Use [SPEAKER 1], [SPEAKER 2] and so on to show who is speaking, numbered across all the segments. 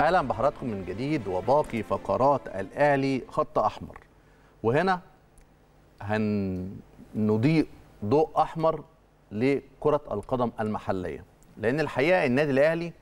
[SPEAKER 1] اهلا بحضراتكم من جديد وباقي فقرات الاهلي خط احمر وهنا هنضيء ضوء احمر لكره القدم المحليه لان الحقيقه النادي الاهلي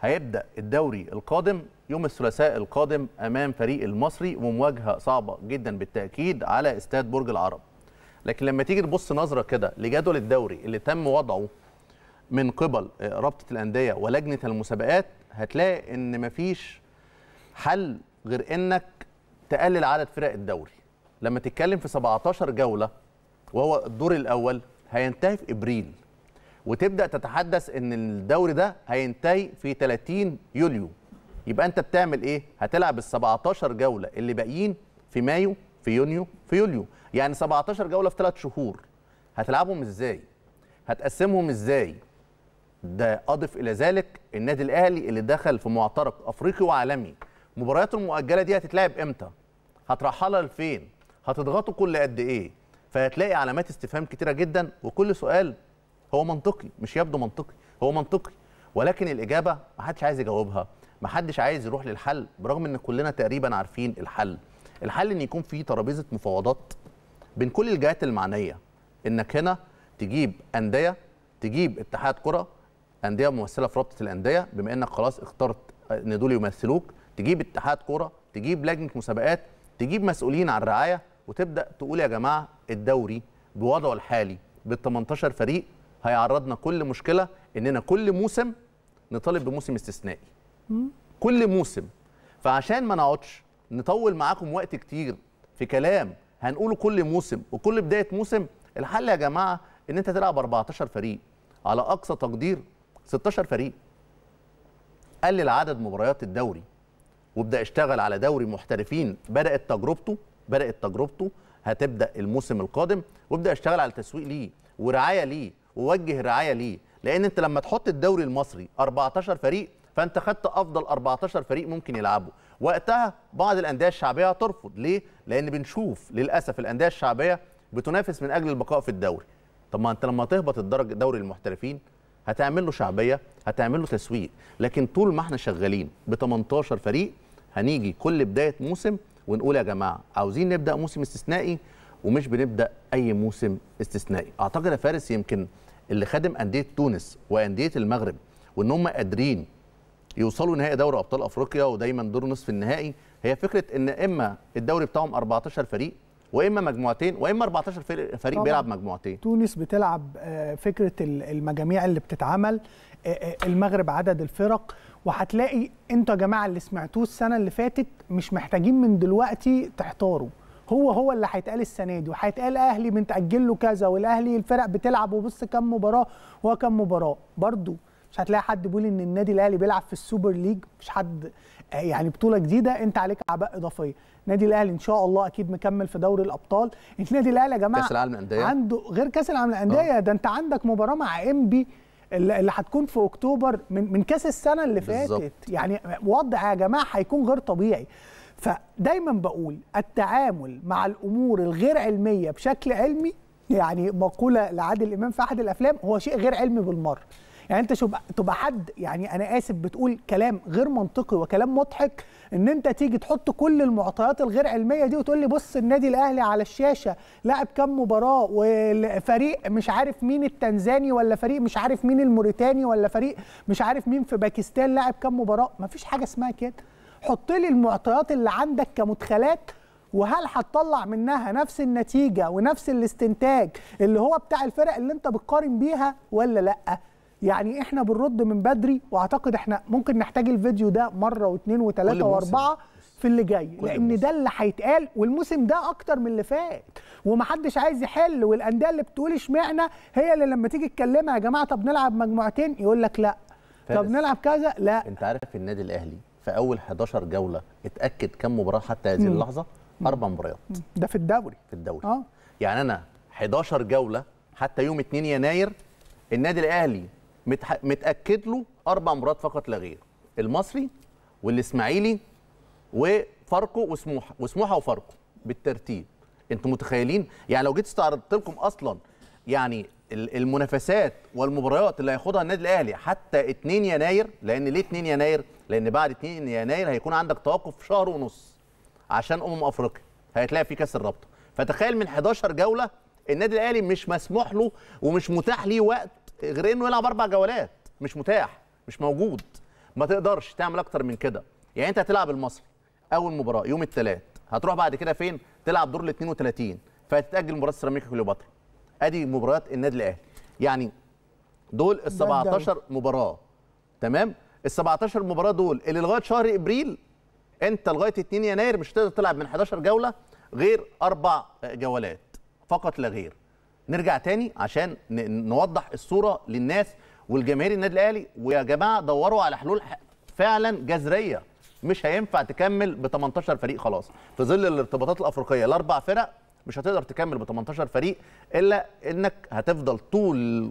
[SPEAKER 1] هيبدا الدوري القادم يوم الثلاثاء القادم امام فريق المصري ومواجهه صعبه جدا بالتاكيد على استاد برج العرب لكن لما تيجي تبص نظره كده لجدول الدوري اللي تم وضعه من قبل رابطه الانديه ولجنه المسابقات هتلاقي ان مفيش حل غير انك تقلل عدد فرق الدوري لما تتكلم في 17 جوله وهو الدور الاول هينتهي في ابريل وتبدا تتحدث ان الدوري ده هينتهي في 30 يوليو يبقى انت بتعمل ايه هتلعب ال 17 جوله اللي باقيين في مايو في يونيو في يوليو يعني 17 جوله في 3 شهور هتلعبهم ازاي هتقسمهم ازاي ده اضف الى ذلك النادي الاهلي اللي دخل في معترك افريقي وعالمي مبارياته المؤجله دي هتتلعب امتى هترحلها لفين هتضغطوا كل قد ايه فهتلاقي علامات استفهام كتيره جدا وكل سؤال هو منطقي مش يبدو منطقي هو منطقي ولكن الاجابه ما حدش عايز يجاوبها ما حدش عايز يروح للحل برغم ان كلنا تقريبا عارفين الحل الحل ان يكون في ترابيزه مفاوضات بين كل الجهات المعنيه انك هنا تجيب انديه تجيب اتحاد كره انديه ممثله في رابطه الانديه بما انك خلاص اخترت ان دول يمثلوك تجيب اتحاد كوره تجيب لجنه مسابقات تجيب مسؤولين عن الرعايه وتبدا تقول يا جماعه الدوري بوضعه الحالي بال 18 فريق هيعرضنا كل مشكله اننا كل موسم نطالب بموسم استثنائي كل موسم فعشان ما نقعدش نطول معاكم وقت كتير في كلام هنقوله كل موسم وكل بدايه موسم الحل يا جماعه ان انت تلعب 14 فريق على اقصى تقدير 16 فريق قلل عدد مباريات الدوري وابدا اشتغل على دوري محترفين بدات تجربته بدات تجربته هتبدا الموسم القادم وابدا اشتغل على تسويق ليه ورعايه ليه ووجه رعايه ليه لان انت لما تحط الدوري المصري 14 فريق فانت خدت افضل 14 فريق ممكن يلعبوا وقتها بعض الانديه الشعبيه هترفض ليه لان بنشوف للاسف الانديه الشعبيه بتنافس من اجل البقاء في الدوري طب ما انت لما تهبط الدرجه دوري المحترفين هتعمل له شعبيه هتعمل له تسويق لكن طول ما احنا شغالين ب 18 فريق هنيجي كل بدايه موسم ونقول يا جماعه عاوزين نبدا موسم استثنائي ومش بنبدا اي موسم استثنائي اعتقد يا فارس يمكن اللي خدم انديه تونس وانديه المغرب وان هم قادرين يوصلوا نهائي دوري ابطال افريقيا ودايما دور نصف النهائي هي فكره ان اما الدوري بتاعهم 14 فريق واما مجموعتين واما 14 فريق بيلعب مجموعتين
[SPEAKER 2] تونس بتلعب آه، فكره المجاميع اللي بتتعمل آه، آه، المغرب عدد الفرق وهتلاقي انتوا يا جماعه اللي سمعتوه السنه اللي فاتت مش محتاجين من دلوقتي تحتاروا هو هو اللي هيتقال السنه دي وهيتقال اهلي بنتاجل له كذا والاهلي الفرق بتلعب وبص كم مباراه وكم مباراه برضو مش هتلاقي حد بيقول ان النادي الاهلي بيلعب في السوبر ليج مش حد آه، يعني بطوله جديده انت عليك اعباء اضافيه النادي الاهلي ان شاء الله اكيد مكمل في دوري الابطال النادي الاهلي يا جماعه كاس العالم للانديه عنده غير كاس العالم للانديه اه. ده انت عندك مباراه مع انبي اللي هتكون في اكتوبر من من كاس السنه اللي فاتت يعني وضع يا جماعه هيكون غير طبيعي فدايما بقول التعامل مع الامور الغير علميه بشكل علمي يعني مقوله لعادل امام في احد الافلام هو شيء غير علمي بالمره يعني انت شوف تبقى حد يعني انا اسف بتقول كلام غير منطقي وكلام مضحك ان انت تيجي تحط كل المعطيات الغير علميه دي وتقول لي بص النادي الاهلي على الشاشه لعب كام مباراه وفريق مش عارف مين التنزاني ولا فريق مش عارف مين الموريتاني ولا فريق مش عارف مين في باكستان لعب كام مباراه مفيش حاجه اسمها كده حط لي المعطيات اللي عندك كمدخلات وهل هتطلع منها نفس النتيجه ونفس الاستنتاج اللي هو بتاع الفرق اللي انت بتقارن بيها ولا لا يعني احنا بنرد من بدري واعتقد احنا ممكن نحتاج الفيديو ده مره واثنين وثلاثه واربعه في اللي جاي لان ده اللي هيتقال والموسم ده اكتر من اللي فات ومحدش عايز يحل والانديه اللي بتقول اشمعنى هي اللي لما تيجي تكلمها يا جماعه طب نلعب مجموعتين يقول لك لا طب نلعب كذا لا
[SPEAKER 1] انت عارف النادي الاهلي في اول 11 جوله اتاكد كم مباراه حتى هذه اللحظه اربع مباريات ده في الدوري في الدوري اه يعني انا 11 جوله حتى يوم 2 يناير النادي الاهلي متاكد له اربع مباريات فقط لا غير المصري والاسماعيلي وفاركو وسموحه وسموحه وفاركو بالترتيب انتم متخيلين يعني لو جيت استعرضت لكم اصلا يعني المنافسات والمباريات اللي هياخدها النادي الاهلي حتى 2 يناير لان ليه 2 يناير لان بعد 2 يناير هيكون عندك توقف شهر ونص عشان امم افريقيا هيتلاقي في كاس الرابطه فتخيل من 11 جوله النادي الاهلي مش مسموح له ومش متاح ليه وقت غير انه يلعب اربع جولات مش متاح مش موجود ما تقدرش تعمل اكتر من كده يعني انت هتلعب المصري اول مباراه يوم الثلاث هتروح بعد كده فين تلعب دور ال 32 فهتتاجل مباراه سيراميكا كليوباترا ادي مباريات النادي الاهلي يعني دول ال 17 مباراه تمام ال 17 مباراه دول اللي لغايه شهر ابريل انت لغايه 2 يناير مش هتقدر تلعب من 11 جوله غير اربع جولات فقط لا غير نرجع تاني عشان نوضح الصوره للناس والجماهير النادي الاهلي ويا جماعه دوروا على حلول فعلا جذريه مش هينفع تكمل ب 18 فريق خلاص في ظل الارتباطات الافريقيه الاربع فرق مش هتقدر تكمل ب 18 فريق الا انك هتفضل طول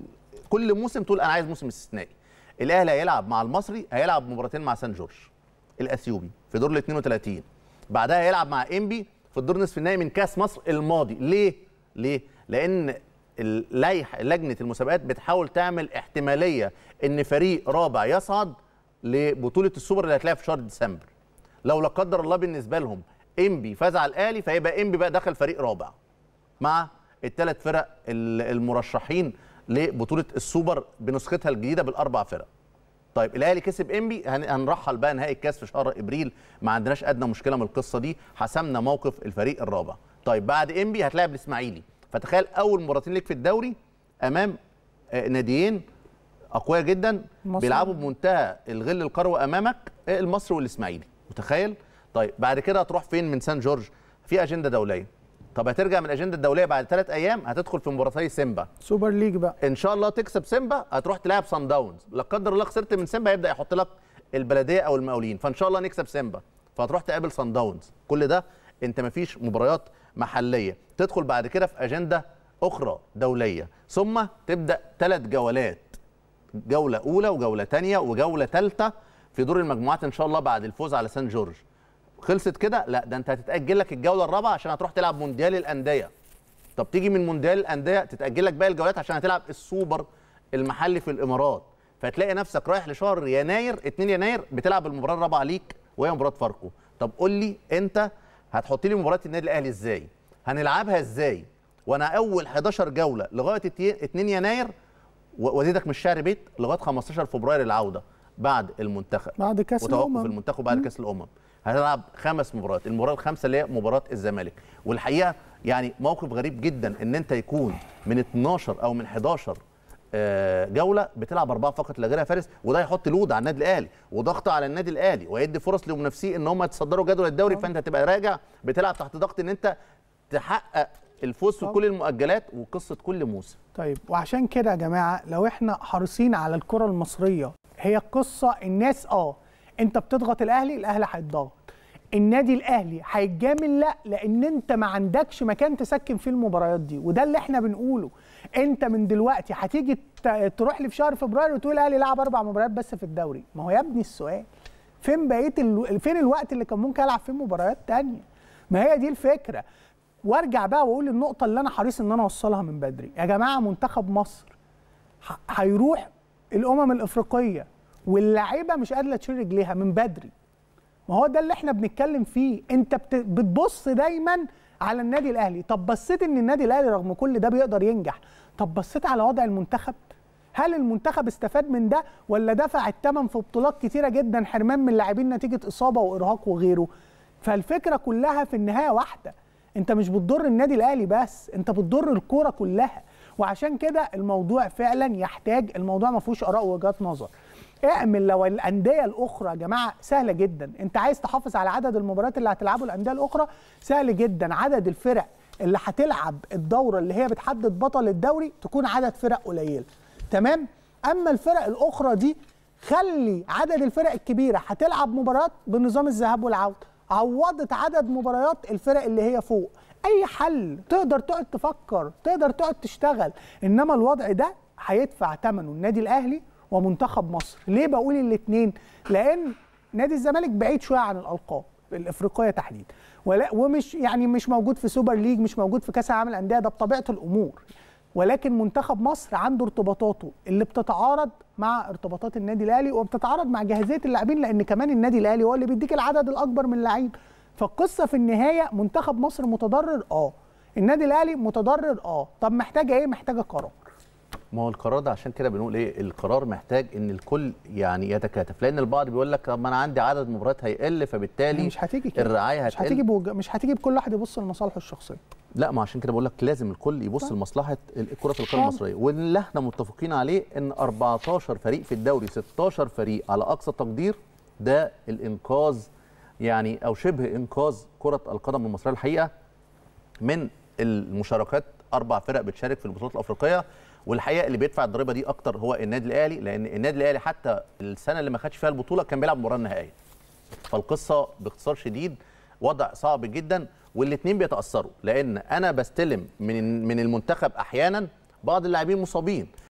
[SPEAKER 1] كل موسم تقول انا عايز موسم استثنائي الاهلي هيلعب مع المصري هيلعب مباراتين مع سان جورج الاثيوبي في دور ال 32 بعدها هيلعب مع انبي في الدور نصف النهائي من كاس مصر الماضي ليه ليه لان اللايحة لجنه المسابقات بتحاول تعمل احتماليه ان فريق رابع يصعد لبطوله السوبر اللي هتلاقيها في شهر ديسمبر لو لا قدر الله بالنسبه لهم انبي فاز على الاهلي فيبقى انبي بقى دخل فريق رابع مع الثلاث فرق المرشحين لبطوله السوبر بنسختها الجديده بالاربع فرق طيب الاهلي كسب انبي هنرحل بقى نهائي الكاس في شهر ابريل ما عندناش ادنى مشكله من القصه دي حسمنا موقف الفريق الرابع طيب بعد انبي هتلاعب الاسماعيلي فتخيل اول مباراتين ليك في الدوري امام آه، ناديين اقوياء جدا مصر. بيلعبوا بمنتهى الغل القروي امامك آه، المصري والاسماعيلي متخيل طيب بعد كده هتروح فين من سان جورج في اجنده دوليه طب هترجع من الاجنده الدوليه بعد ثلاث ايام هتدخل في مباراتي سيمبا سوبر ليج بقى ان شاء الله تكسب سيمبا هتروح تلعب سان داونز لا قدر الله خسرت من سيمبا هيبدا يحط لك البلديه او المقاولين فان شاء الله نكسب سيمبا فهتروح تقابل سان داونز كل ده انت مفيش مباريات محليه تدخل بعد كده في اجنده اخرى دوليه ثم تبدا ثلاث جولات جوله اولى وجوله ثانيه وجوله ثالثه في دور المجموعات ان شاء الله بعد الفوز على سان جورج خلصت كده لا ده انت هتتاجل لك الجوله الرابعه عشان هتروح تلعب مونديال الانديه طب تيجي من مونديال الانديه تتاجل لك باقي الجولات عشان هتلعب السوبر المحلي في الامارات فتلاقي نفسك رايح لشهر يناير 2 يناير بتلعب المباراه الرابعه ليك وهي مباراه فاركو طب قول لي انت هتحط لي مباراه النادي الاهلي ازاي هنلعبها ازاي وانا اول 11 جوله لغايه 2 يناير وازيدك من الشعر بيت لغايه 15 فبراير العوده بعد المنتخب بعد كاس الامم وتوقف المنتخب بعد كاس الامم هتلعب خمس مباريات المباراه الخامسه اللي هي مباراه الزمالك والحقيقه يعني موقف غريب جدا ان انت يكون من 12 او من 11 آه، جوله بتلعب اربعه فقط لا غيرها فارس وده هيحط لود على النادي الاهلي وضغط على النادي الاهلي ويدي فرص لمنافسيه ان هم يتصدروا جدول الدوري أه. فانت هتبقى راجع بتلعب تحت ضغط ان انت تحقق الفوز وكل أه. المؤجلات وقصه كل موسم.
[SPEAKER 2] طيب وعشان كده يا جماعه لو احنا حريصين على الكره المصريه هي قصه الناس اه انت بتضغط الاهلي الاهلي هيتضغط النادي الاهلي هيتجامل لا لان انت ما عندكش مكان تسكن فيه المباريات دي وده اللي احنا بنقوله انت من دلوقتي هتيجي تروح لي في شهر فبراير وتقول الاهلي لعب اربع مباريات بس في الدوري ما هو يا ابني السؤال فين بقيه ال... فين الوقت اللي كان ممكن العب فيه مباريات تانية ما هي دي الفكره وارجع بقى واقول النقطه اللي انا حريص ان انا اوصلها من بدري يا جماعه منتخب مصر هيروح الامم الافريقيه واللعيبه مش قادره تشيل رجليها من بدري ما هو ده اللي احنا بنتكلم فيه انت بتبص دايما على النادي الاهلي طب بصيت ان النادي الاهلي رغم كل ده بيقدر ينجح طب بصيت على وضع المنتخب هل المنتخب استفاد من ده ولا دفع الثمن في بطولات كتيره جدا حرمان من لاعبين نتيجه اصابه وارهاق وغيره فالفكره كلها في النهايه واحده انت مش بتضر النادي الاهلي بس انت بتضر الكوره كلها وعشان كده الموضوع فعلا يحتاج الموضوع ما فيهوش اراء ووجهات نظر اعمل لو الانديه الاخرى يا جماعه سهله جدا انت عايز تحافظ على عدد المباريات اللي هتلعبه الانديه الاخرى سهل جدا عدد الفرق اللي هتلعب الدوره اللي هي بتحدد بطل الدوري تكون عدد فرق قليل تمام اما الفرق الاخرى دي خلي عدد الفرق الكبيره هتلعب مباريات بنظام الذهاب والعوده عوضت عدد مباريات الفرق اللي هي فوق اي حل تقدر تقعد تفكر تقدر تقعد تشتغل انما الوضع ده هيدفع ثمنه النادي الاهلي ومنتخب مصر ليه بقول الاثنين لان نادي الزمالك بعيد شويه عن الالقاب الافريقيه تحديدا ولا ومش يعني مش موجود في سوبر ليج مش موجود في كاس العالم الانديه ده بطبيعه الامور ولكن منتخب مصر عنده ارتباطاته اللي بتتعارض مع ارتباطات النادي الاهلي وبتتعارض مع جاهزيه اللاعبين لان كمان النادي الاهلي هو اللي بيديك العدد الاكبر من اللعيب فالقصه في النهايه منتخب مصر متضرر اه النادي الاهلي متضرر اه طب محتاجه ايه محتاجه قرار
[SPEAKER 1] ما هو القرار ده عشان كده بنقول ايه القرار محتاج ان الكل يعني يتكاتف لان البعض بيقول لك طب ما انا عندي عدد مباريات هيقل فبالتالي يعني مش هتيجي كده الرعايه هتقل مش هتيجي
[SPEAKER 2] بوجه مش هتيجي بكل واحد يبص لمصالحه الشخصيه
[SPEAKER 1] لا ما عشان كده بقول لك لازم الكل يبص لمصلحه كره القدم المصريه واللي احنا متفقين عليه ان 14 فريق في الدوري 16 فريق على اقصى تقدير ده الانقاذ يعني او شبه انقاذ كره القدم المصريه الحقيقه من المشاركات اربع فرق بتشارك في البطولات الافريقيه والحقيقه اللي بيدفع الضريبه دي اكتر هو النادي الاهلي لان النادي الاهلي حتى السنه اللي ما خدش فيها البطوله كان بيلعب مباراه نهائيه فالقصه باختصار شديد وضع صعب جدا والاثنين بيتاثروا لان انا بستلم من من المنتخب احيانا بعض اللاعبين مصابين